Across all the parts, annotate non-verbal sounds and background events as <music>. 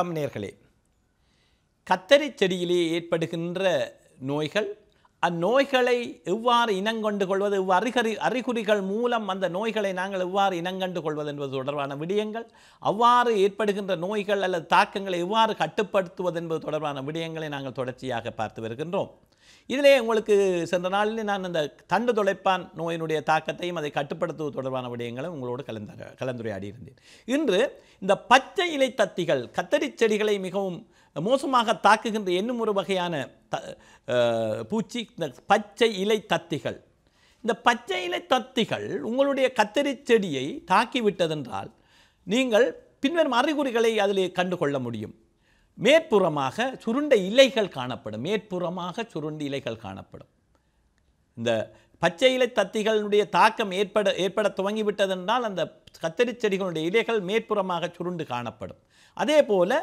வணக்கம் நேர்களே கத்தரி செடியிலே ஏற்படுகின்ற நோய்கள் அந்நோய்களை எவ்வாறு இனங்கொண்டு கொள்வது அறிகறி அறிகுறிகள் மூலம் அந்த நோய்களை நாங்கள் எவ்வாறு இனங்கண்டு கொள்வது என்பது தொடர்பான விடயங்கள் அவ்வாறு ஏற்படுகின்ற நோய்கள் அல்லது தாக்கங்களை எவ்வாறு கட்டுப்படுத்துவது என்பது தொடர்பான விடயங்களை நாங்கள் தொடர்ச்சியாக பார்த்து வருகின்றோம் இதிலே உங்களுக்கு சென்ற நாளில் நான் அந்த தண்டு தொலைப்பான் நோயினுடைய தாக்கத்தையும் அதை கட்டுப்படுத்துவது தொடர்பான விடயங்களும் உங்களோடு கலந்த கலந்துரையாடி இருந்தேன் இன்று இந்த பச்சை இலை தத்திகள் கத்தரி செடிகளை மிகவும் மோசமாக தாக்குகின்ற என்னும் ஒரு வகையான த பூச்சி இந்த பச்சை இலை தத்திகள் இந்த பச்சை இலை தத்திகள் உங்களுடைய கத்தரி செடியை தாக்கிவிட்டதென்றால் நீங்கள் பின்வரும் அறிகுறிகளை அதில் கண்டுகொள்ள முடியும் மேற்புறமாக சுருண்ட இலைகள் காணப்படும் மேற்புறமாக சுருண்ட இலைகள் காணப்படும் இந்த பச்சை இலை தத்திகளுடைய தாக்கம் ஏற்பட ஏற்பட துவங்கிவிட்டதென்றால் அந்த கத்தரி செடிகளுடைய இலைகள் மேற்புறமாக சுருண்டு காணப்படும் அதே போல்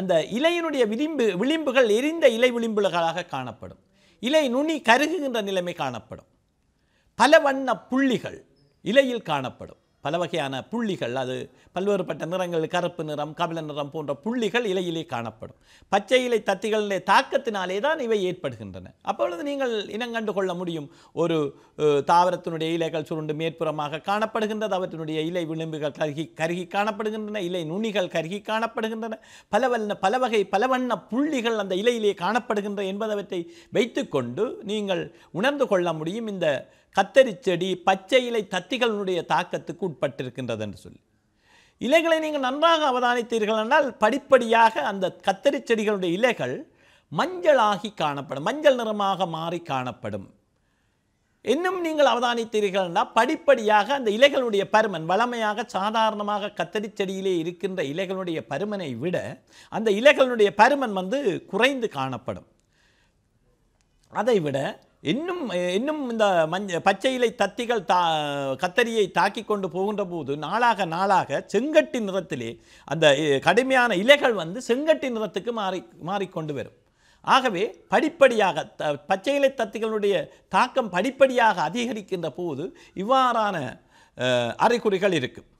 அந்த இலையினுடைய விளிம்பு விளிம்புகள் எரிந்த இலை விளிம்புகளாக காணப்படும் இலை நுனி கருகுகின்ற நிலைமை காணப்படும் பல வண்ண புள்ளிகள் இலையில் காணப்படும் பல வகையான புள்ளிகள் அது பல்வேறுபட்ட நிறங்கள் கருப்பு நிறம் கபல நிறம் போன்ற புள்ளிகள் இலையிலே காணப்படும் பச்சை இலை தத்திகளிலே தாக்கத்தினாலே தான் இவை ஏற்படுகின்றன அப்பொழுது நீங்கள் இனங்கண்டு கொள்ள முடியும் ஒரு தாவரத்தினுடைய இலைகள் சுருண்டு மேற்புறமாக காணப்படுகின்றது அவற்றினுடைய இலை விளிம்புகள் கருகி கருகி காணப்படுகின்றன இலை நுனிகள் கருகி காணப்படுகின்றன பலவல்ல பல வகை பலவண்ண புள்ளிகள் அந்த இலையிலே காணப்படுகின்றன என்பதவற்றை வைத்துக்கொண்டு நீங்கள் உணர்ந்து கொள்ள முடியும் இந்த கத்தரி செடி பச்சை இலை தத்திகளினுடைய தாக்கத்துக்கு உட்பட்டிருக்கின்றது என்று சொல்லி இலைகளை நீங்கள் நன்றாக அவதானித்தீர்கள் என்றால் படிப்படியாக அந்த கத்தரி செடிகளுடைய இலைகள் மஞ்சளாகி காணப்படும் மஞ்சள் நிறமாக மாறி காணப்படும் இன்னும் நீங்கள் என்றால் படிப்படியாக அந்த இலைகளுடைய பருமன் வளமையாக சாதாரணமாக கத்தரி செடியிலே இருக்கின்ற இலைகளுடைய பருமனை விட அந்த இலைகளுடைய பருமன் வந்து குறைந்து காணப்படும் அதைவிட இன்னும் இன்னும் இந்த மஞ்ச பச்சை இலை தத்திகள் தா கத்தரியை தாக்கி கொண்டு போகின்ற போது நாளாக நாளாக செங்கட்டி நிறத்திலே அந்த கடுமையான இலைகள் வந்து செங்கட்டி நிறத்துக்கு மாறி மாறிக்கொண்டு வரும் ஆகவே படிப்படியாக த பச்சை இலை தத்திகளுடைய தாக்கம் படிப்படியாக அதிகரிக்கின்ற போது இவ்வாறான அறிகுறிகள் இருக்குது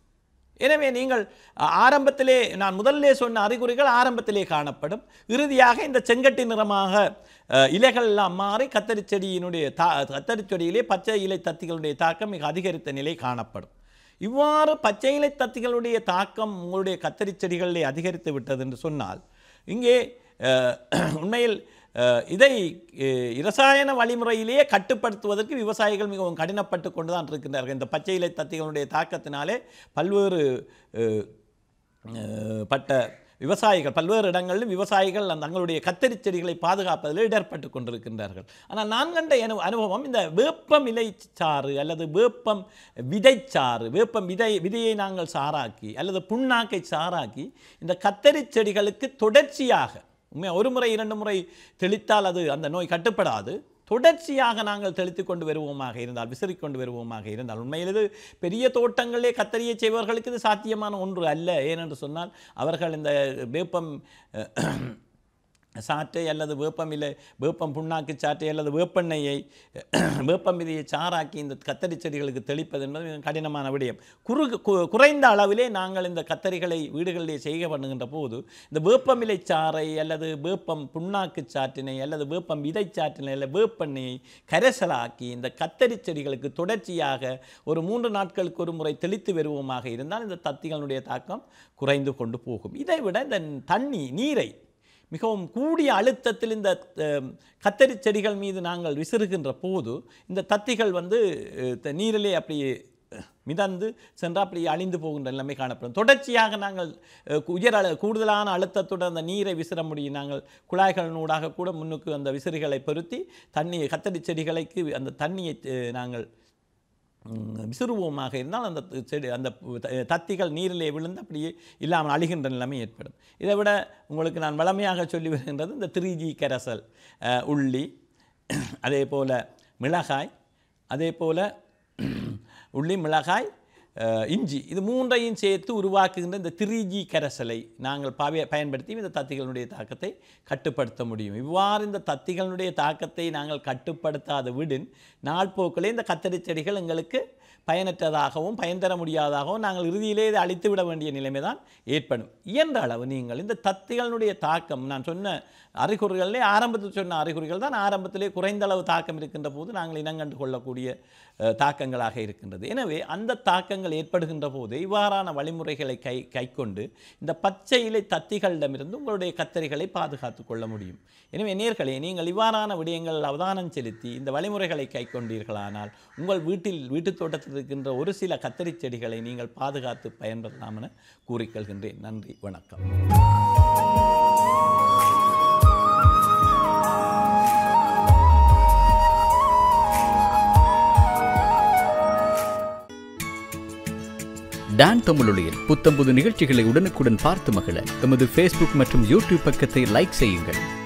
எனவே நீங்கள் ஆரம்பத்திலே நான் முதல்லே சொன்ன அறிகுறிகள் ஆரம்பத்திலே காணப்படும் இறுதியாக இந்த செங்கட்டி நிறமாக இலைகள் எல்லாம் மாறி கத்தரி செடியினுடைய தா கத்தரி செடியிலே பச்சை இலை தத்திகளுடைய தாக்கம் மிக அதிகரித்த நிலை காணப்படும் இவ்வாறு பச்சை இலை தத்திகளுடைய தாக்கம் உங்களுடைய கத்தரி செடிகளிலே அதிகரித்து விட்டது என்று சொன்னால் இங்கே உண்மையில் இதை இரசாயன வழிமுறையிலேயே கட்டுப்படுத்துவதற்கு விவசாயிகள் மிகவும் கடினப்பட்டு கொண்டு தான் இருக்கின்றார்கள் இந்த பச்சை இலை தத்திகளுடைய தாக்கத்தினாலே பல்வேறு பட்ட விவசாயிகள் பல்வேறு இடங்களிலும் விவசாயிகள் அந்த தங்களுடைய கத்தரி செடிகளை பாதுகாப்பதில் இடர்பட்டு கொண்டிருக்கின்றார்கள் ஆனால் நான் கண்ட அனு அனுபவம் இந்த வேப்பம் இலை சாறு அல்லது வேப்பம் விதைச்சாறு வேப்பம் விதை விதையை நாங்கள் சாராக்கி அல்லது புண்ணாக்கை சாராக்கி இந்த கத்தரி செடிகளுக்கு தொடர்ச்சியாக உண்மையாக ஒரு முறை இரண்டு முறை தெளித்தால் அது அந்த நோய் கட்டுப்படாது தொடர்ச்சியாக நாங்கள் தெளித்து கொண்டு வருவோமாக இருந்தால் விசிறி கொண்டு வருவோமாக இருந்தால் உண்மையில் இது பெரிய தோட்டங்களே கத்தரியை செய்பவர்களுக்கு இது சாத்தியமான ஒன்று அல்ல ஏனென்று சொன்னால் அவர்கள் இந்த வேப்பம் சாற்றை அல்லது வேப்பமிலை வேப்பம் புண்ணாக்கு சாற்றை அல்லது வேப்பெண்ணெயை <clears throat> வேப்பம் விதையை சாராக்கி இந்த கத்தரி செடிகளுக்கு தெளிப்பது என்பது மிக கடினமான விடயம் குறு குறைந்த அளவிலே நாங்கள் இந்த கத்தரிகளை வீடுகளிலே செய்ய பண்ணுகின்ற போது இந்த வேப்பமிலை சாறை அல்லது வேப்பம் புண்ணாக்கு சாற்றினை அல்லது வேப்பம் விதை சாற்றினை அல்லது வேப்பெண்ணெயை கரைசலாக்கி இந்த கத்தரி செடிகளுக்கு தொடர்ச்சியாக ஒரு மூன்று நாட்களுக்கு ஒரு முறை தெளித்து வருவோமாக இருந்தால் இந்த தத்திகளுடைய தாக்கம் குறைந்து கொண்டு போகும் இதைவிட இந்த தண்ணி நீரை மிகவும் கூடிய அழுத்தத்தில் இந்த கத்தரி செடிகள் மீது நாங்கள் விசிறுகின்ற போது இந்த தத்திகள் வந்து நீரிலே அப்படியே மிதந்து சென்று அப்படி அழிந்து போகின்ற நிலைமை காணப்படும் தொடர்ச்சியாக நாங்கள் உயர் கூடுதலான அழுத்தத்துடன் அந்த நீரை விசிற முடியும் நாங்கள் குழாய்களினூடாக கூட முன்னுக்கு அந்த விசிறிகளை பொருத்தி தண்ணியை கத்தரி செடிகளுக்கு அந்த தண்ணியை நாங்கள் விசிறுவோமாக இருந்தால் அந்த செடி அந்த தத்திகள் நீரிலே விழுந்து அப்படியே இல்லாமல் அழிகின்ற நிலைமை ஏற்படும் இதை விட உங்களுக்கு நான் வளமையாக சொல்லி வருகின்றது இந்த திருஜி கரசல் உள்ளி அதே போல் மிளகாய் அதே போல் உள்ளி மிளகாய் இஞ்சி இது மூன்றையும் சேர்த்து உருவாக்குகின்ற இந்த திரிஜி கரசலை நாங்கள் பாவிய பயன்படுத்தி இந்த தத்திகளுடைய தாக்கத்தை கட்டுப்படுத்த முடியும் இவ்வாறு இந்த தத்திகளுடைய தாக்கத்தை நாங்கள் கட்டுப்படுத்தாத விடின் நாட்போக்களே இந்த கத்தரி செடிகள் எங்களுக்கு பயனற்றதாகவும் பயன் தர முடியாதாகவும் நாங்கள் இறுதியிலே இதை அழித்து விட வேண்டிய நிலைமை தான் ஏற்படும் இயன்ற அளவு நீங்கள் இந்த தத்துகளுடைய தாக்கம் நான் சொன்ன அறிகுறிகளிலே ஆரம்பத்தில் சொன்ன அறிகுறிகள் தான் ஆரம்பத்திலே குறைந்த அளவு தாக்கம் இருக்கின்ற போது நாங்கள் இனங்கண்டு கொள்ளக்கூடிய தாக்கங்களாக இருக்கின்றது எனவே அந்த தாக்கங்கள் ஏற்படுகின்ற போது இவ்வாறான வழிமுறைகளை கை கைக்கொண்டு இந்த பச்சை இலை தத்திகளிடமிருந்து உங்களுடைய கத்தரிகளை பாதுகாத்து கொள்ள முடியும் எனவே நேர்களே நீங்கள் இவ்வாறான விடயங்கள் அவதானம் செலுத்தி இந்த வழிமுறைகளை கைக்கொண்டீர்களானால் உங்கள் வீட்டில் வீட்டுத் தோட்டத்தில் இருக்கின்ற ஒரு சில கத்தரி செடிகளை நீங்கள் பாதுகாத்து பயன்படலாம் என கூறிக்கொள்கின்றேன் நன்றி வணக்கம் டான் தமிழொலியில் புத்தம்புது நிகழ்ச்சிகளை உடனுக்குடன் பார்த்து மகிழ எமது ஃபேஸ்புக் மற்றும் யூடியூப் பக்கத்தை லைக் செய்யுங்கள்